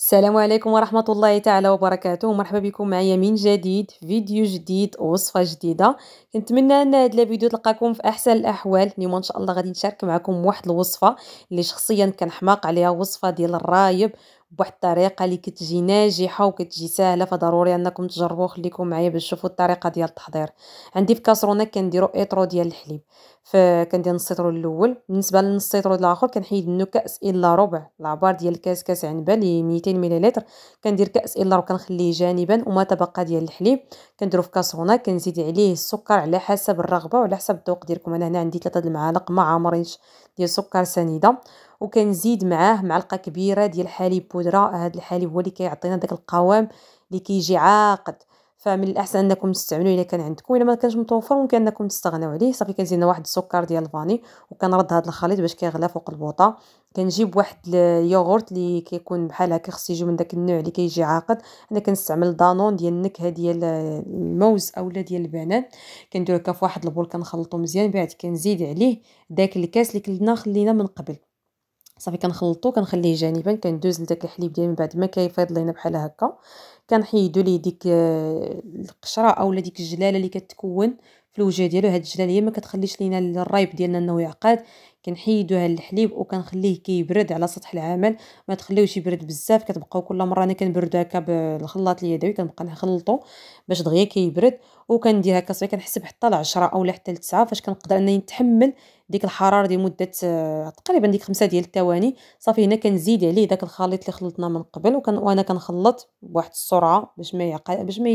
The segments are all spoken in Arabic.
السلام عليكم ورحمة الله تعالى وبركاته مرحبا بكم معايا من جديد فيديو جديد وصفة جديدة كنتمنى ان هاد الفيديو تلقاكم في احسن الاحوال اليوم ان شاء الله غادي نشارك معكم واحد الوصفة اللي شخصيا كنحماق عليها وصفة ديال الرايب بواحد الطريقه اللي كتجي ناجحه وكتجي سهله فضروري انكم تجربوا خليكم معايا باش تشوفوا الطريقه ديال التحضير عندي في كاسرونه كنديروا ايترو ديال الحليب فكندير نص ايترو الاول بالنسبه للنص ايترو الاخر كنحيد منه كاس الا ربع العبار ديال الكاس كاس عنبه اللي 200 مليلتر كندير كاس الا ربع كنخليه جانبا وما تبقى ديال الحليب كنديرو في كاسرونه كنزيد عليه السكر على حسب الرغبه وعلى حسب الذوق ديالكم انا هنا عندي ثلاثه المعالق ما عامرينش ديال سكر سنيده وكنزيد معاه معلقه كبيره ديال حليب بودره هذا الحليب هو اللي كيعطينا داك القوام اللي كيجي عاقد فمن الاحسن انكم تستعملوه الا كان عندكم الا ما كانش متوفر ممكن انكم تستغناو عليه صافي كنزيدنا واحد السكر ديال الفاني وكنرد هذا الخليط باش كيغلى فوق البوطه كنجيب واحد اليوغورت اللي كيكون بحال هكا خص يجي من داك النوع اللي كيجي عاقد انا كنستعمل دانون ديال النكهه ديال الموز اولا ديال البنان كنديرو هكا في واحد البول كنخلطو مزيان بعد كنزيد عليه داك الكاس اللي كنا خلينا من قبل صافي كنخلطو كنخليه جانبا كندوز لداك الحليب ديالي من بعد ما كيفيض لينا بحال هكا كنحيدو ليه ديك آه، القشره اولا ديك الجلاله اللي كتكون في الوجه ديالو هاد الجلاله هي ما كتخليش لينا الرايب ديالنا انه يعقد كنحيدوها الحليب وكنخليه كيبرد على سطح العمل ما تخليوش يبرد بزاف كتبقاو كل مره انا كنبردو هكا بالخلاط اليدوي كنبقى نخلطو باش دغيا كيبرد وكندير هكا صافي كنحسب حتى ل 10 اولا حتى ل 9 فاش كنقدر انني نتحمل ديك الحراره لمده مده آه، تقريبا ديك خمسة ديال الثواني صافي هنا كنزيد عليه داك الخليط اللي خلطنا من قبل وكان وانا كنخلط بواحد السرعه باش ما يعقل باش ما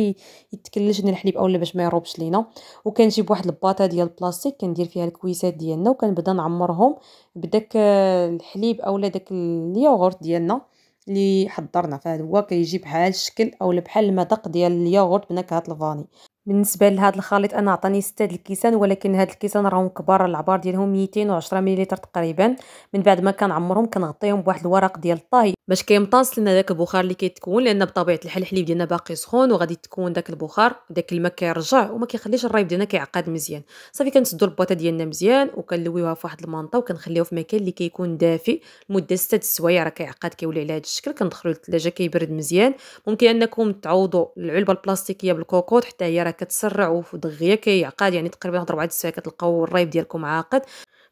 يتكلش لنا الحليب اولا باش ما يروبش لينا وكنجيب واحد الباطا ديال البلاستيك كندير فيها الكويسات ديالنا وكنبدا نعمرهم بداك آه، الحليب اولا داك اليوغورت ديالنا اللي حضرنا فهاد هو كيجي بحال الشكل اولا بحال المذاق ديال الياغورت بنكهه الفاني بالنسبه لهذا الخليط انا عطاني 6 د الكيسان ولكن هاد الكيسان راهم كبار العبار ديالهم 210 مليلتر تقريبا من بعد ما كنعمرهم كنغطيهم بواحد الورق ديال الطهي باش كيمتص لنا داك البخار اللي كيتكون لان بطبيعه الحال الحليب ديالنا باقي سخون وغادي تكون داك البخار داك الماء كيرجع وما كيخليش الرايب ديالنا كيعقد مزيان صافي كنسدو البواطه ديالنا مزيان وكنلويوها في واحد المانطا وكنخليوها في مكان اللي كيكون دافي لمده 6 السوايع راه كيعقد كيولي على هذا الشكل كندخلو للثلاجه كيبرد مزيان ممكن انكم تعوضوا العلبه البلاستيكيه بالكوكوط حتى هي كتسرع ودغيا كيعقد يعني تقريبا واحد 4 السوايع كتلقاو الريب ديالكم عاقد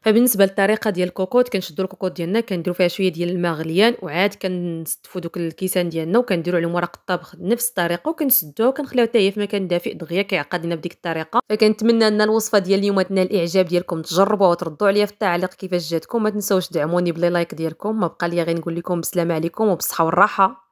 فبالنسبه للطريقه ديال الكوكوت كنشدوا الكوكوت ديالنا كنديروا فيها شويه ديال الماء غليان وعاد كنستفوا دوك الكيسان ديالنا وكنديروا عليهم ورق الطبخ نفس الطريقه وكنسدوها وكنخليوها حتى هي في مكان دافئ دغيا كيعقد لنا بديك الطريقه فكنتمنى ان الوصفه ديال اليوم تنال الاعجاب ديالكم تجربوها وتردوا عليا في التعليق كيفاش جاتكم ما تنساوش دعموني بلي لايك ديالكم ما بقى لي غير نقول لكم بسلامه عليكم وبالصحه والراحه